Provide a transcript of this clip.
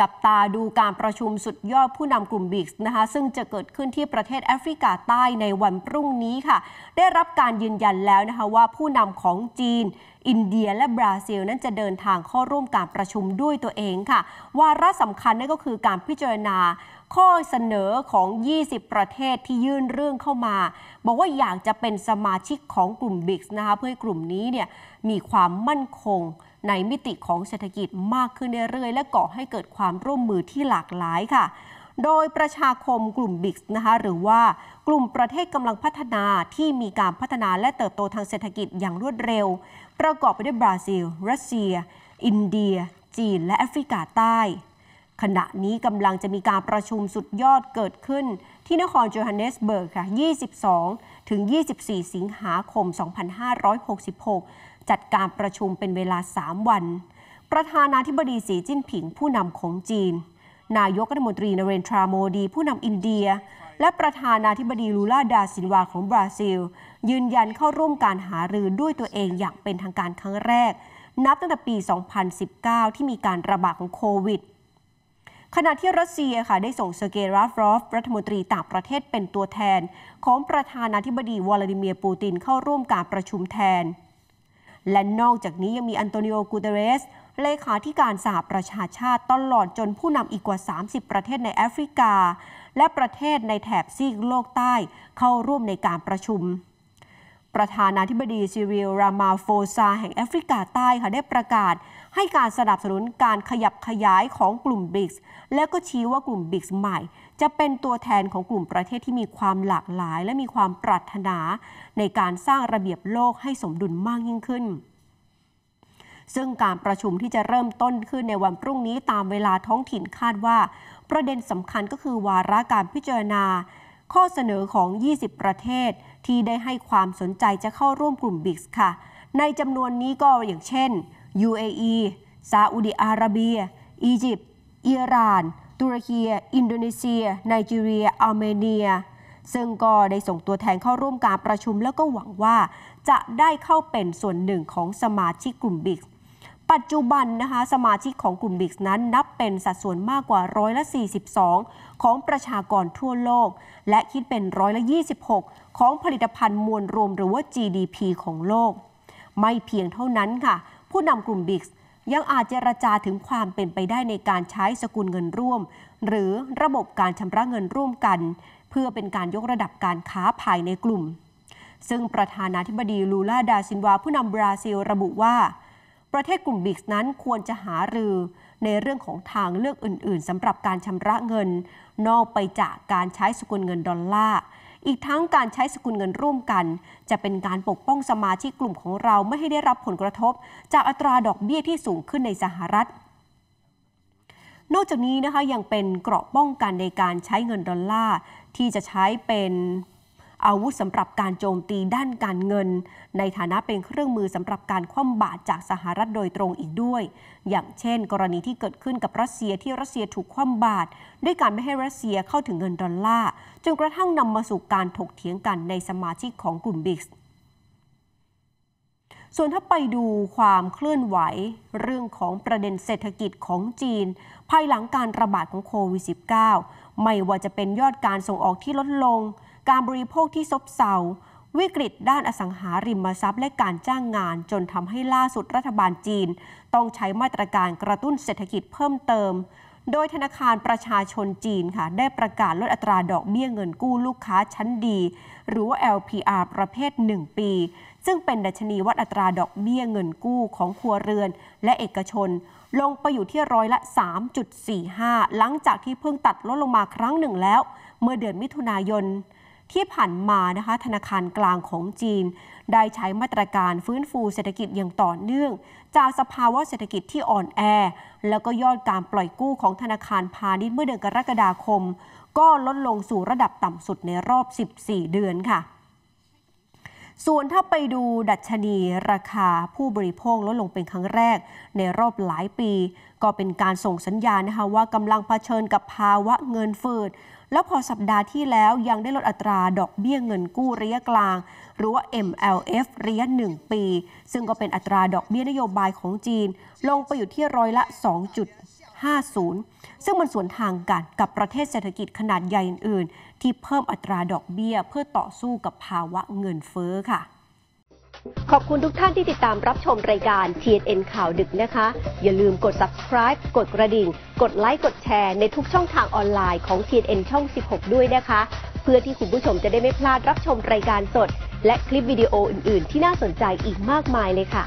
จับตาดูการประชุมสุดยอดผู้นำกลุ่มบิกนะคะซึ่งจะเกิดขึ้นที่ประเทศแอฟริกาใต้ในวันพรุ่งนี้ค่ะ ได้รับการยืนยันแล้วนะคะว่าผู้นำของจีน อินเดีย และบราซิลนั้นจะเดินทางเข้าร่วมการประชุมด้วยตัวเองค่ะวาระสำคัญนั่นก็คือการพิจารณา ข้อเสนอของ 20 ประเทศที่ยื่นเรื่องเข้ามา บอกว่าอยากจะเป็นสมาชิกของกลุ่มบิกนะคะเพื่อกลุ่มนี้เนี่ยมีความมั่นคงในมิติของเศรษฐกิจมากขึ้นเรื่อยๆ และก่อให้เกิดความร่วมมือที่หลากหลายค่ะ โดยประชาคมกลุ่มบิ๊กนะคะหรือว่ากลุ่มประเทศกำลังพัฒนาที่มีการพัฒนาและเติบโตทางเศรษฐกิจอย่างรวดเร็ว ประกอบไปด้วยบราซิล รัสเซีย อินเดีย จีน และแอฟริกาใต้ ขณะนี้กำลังจะมีการประชุมสุดยอดเกิดขึ้นที่นครโจฮันเนสเบิร์กค่ะ 22ถึง24 สิงหาคม 2566จัดการประชุมเป็นเวลา 3 วัน ประธานาธิบดีสีจิ้นผิงผู้นำของจีน นายกรัฐมนตรีนเรนทราโมดีผู้นำอินเดีย และประธานาธิบดีลูลาดาซินวาของบราซิล ยืนยันเข้าร่วมการหารือด้วยตัวเองอย่างเป็นทางการครั้งแรก นับตั้งแต่ปี 2019 ที่มีการระบาดของโควิด ขณะที่รัสเซียค่ะได้ส่งเซอร์เกย์ราฟรอฟรัฐมนตรีต่างประเทศเป็นตัวแทน ของประธานาธิบดีวลาดิเมียร์ปูติน เข้าร่วมการประชุมแทนและนอกจากนี้ยังมีอันโตนิโอ กูเตเรสเลขาธิการสหประชาชาติตลอดจนผู้นำอีกกว่า 30 ประเทศในแอฟริกา และประเทศในแถบซีกโลกใต้เข้าร่วมในการประชุมประธานาธิบดี ซิริลรามาโฟซาแห่งแอฟริกาใต้ค่ะได้ประกาศ ให้การสนับสนุนการขยับขยายของกลุ่มบิกและก็ชี้ว่ากลุ่มบิกใหม่ จะเป็นตัวแทนของกลุ่มประเทศที่มีความหลากหลาย และมีความปรารถนาในการสร้างระเบียบโลกให้สมดุลมากยิ่งขึ้น ซึ่งการประชุมที่จะเริ่มต้นขึ้นในวันพรุ่งนี้ตามเวลาท้องถิ่นคาดว่า ประเด็นสำคัญก็คือวาระการพิจารณาข้อเสนอของ 20 ประเทศที่ได้ให้ความสนใจจะเข้าร่วมกลุ่มบิกค่ะ ในจำนวนนี้ก็อย่างเช่น UAE ซาอุดิอาระเบีย อียิปต์อิหร่าน ตุรกีอินโดนีเซียไนจีเรีย อาร์เมเนีย ซึ่งก็ได้ส่งตัวแทนเข้าร่วมการประชุมแล้วก็หวังว่าจะได้เข้าเป็นส่วนหนึ่งของสมาชิกกลุ่มบิกปัจจุบันนะคะสมาชิกของกลุ่มบิกนั้นนับเป็นสัดส่วนมากกว่าร้อยละ42 ของประชากรทั่วโลก และคิดเป็นร้อยละ 26 ของผลิตภัณฑ์มวลรวมหรือว่า GDP ของโลก ไม่เพียงเท่านั้นค่ะ ผู้นำกลุ่มบิกยังอาจเจรจาถึงความเป็นไปได้ในการใช้สกุลเงินร่วม หรือระบบการชำระเงินร่วมกัน เพื่อเป็นการยกระดับการค้าภายในกลุ่ม ซึ่งประธานาธิบดีลูลาดาซินวา ผู้นำบราซิลระบุว่าประเทศกลุ่มบิกนั้นควรจะหารือในเรื่องของทางเลือกอื่นๆสำหรับการชำระเงิน นอกไปจากการใช้สกุลเงินดอลลาร์อีกทั้งการใช้สกุลเงินร่วมกัน จะเป็นการปกป้องสมาชิกกลุ่มของเราไม่ให้ได้รับผลกระทบ จากอัตราดอกเบี้ยที่สูงขึ้นในสหรัฐ นอกจากนี้นะคะยังเป็นเกราะป้องกันในการใช้เงินดอลลาร์ที่จะใช้เป็นอาวุธสำหรับการโจมตีด้านการเงิน ในฐานะเป็นเครื่องมือสำหรับการคว่ำบาตรจากสหรัฐโดยตรงอีกด้วย อย่างเช่น กรณีที่เกิดขึ้นกับรัสเซียที่รัสเซียถูกคว่ำบาตรด้วยการไม่ให้รัสเซียเข้าถึงเงินดอลลาร์ จนกระทั่งนำมาสู่การถกเถียงกันในสมาชิกของกลุ่มบิกส์ส่วนถ้าไปดูความเคลื่อนไหว เรื่องของประเด็นเศรษฐกิจของจีนภายหลังการระบาดของโควิด -19 ไม่ว่าจะเป็นยอดการส่งออกที่ลดลงการบริโภคที่ซบเซา วิกฤตด้านอสังหาริมทรัพย์และการจ้างงานจนทำให้ล่าสุดรัฐบาลจีน ต้องใช้มาตรการกระตุ้นเศรษฐกิจเพิ่มเติม โดยธนาคารประชาชนจีนค่ะ ได้ประกาศลดอัตราดอกเบี้ยเงินกู้ลูกค้าชั้นดี หรือว่า LPR ประเภท 1 ปี ซึ่งเป็นดัชนีวัดอัตราดอกเบี้ยเงินกู้ของครัวเรือน และเอกชน ลงไปอยู่ที่ร้อยละ 3.45 หลังจากที่เพิ่งตัดลดลงมาครั้งหนึ่งแล้ว เมื่อเดือนมิถุนายนที่ผ่านมานะคะธนาคารกลางของจีน ได้ใช้มาตรการฟื้นฟูเศรษฐกิจอย่างต่อเนื่อง จากสภาวะเศรษฐกิจที่อ่อนแอ แล้วก็ยอดการปล่อยกู้ของธนาคารพาณิชย์เมื่อเดือนกรกฎาคม ก็ลดลงสู่ระดับต่ำสุดในรอบ 14 เดือนค่ะส่วนถ้าไปดูดัชนีราคาผู้บริโภคลดลงเป็นครั้งแรกในรอบหลายปี ก็เป็นการส่งสัญญาณนะคะว่ากำลังเผชิญกับภาวะเงินฝืดแล้วพอสัปดาห์ที่แล้วยังได้ลดอัตราดอกเบี้ยเงินกู้ระยะกลาง หรือว่า MLF ระยะ1ปี ซึ่งก็เป็นอัตราดอกเบี้ยนโยบายของจีนลงไปอยู่ที่ร้อยละ50 ซึ่งมันสวนทางกันกับประเทศเศรษฐกิจขนาดใหญ่อื่น ๆ ที่เพิ่มอัตราดอกเบี้ยเพื่อต่อสู้กับภาวะเงินเฟ้อค่ะ ขอบคุณทุกท่านที่ติดตามรับชมรายการ TNN ข่าวดึกนะคะ อย่าลืมกด subscribe กดกระดิ่ง กดไลค์ กดแชร์ในทุกช่องทางออนไลน์ของ TNN ช่อง 16 ด้วยนะคะ เพื่อที่คุณผู้ชมจะได้ไม่พลาดรับชมรายการสด และคลิปวิดีโออื่น ๆ ที่น่าสนใจอีกมากมายเลยค่ะ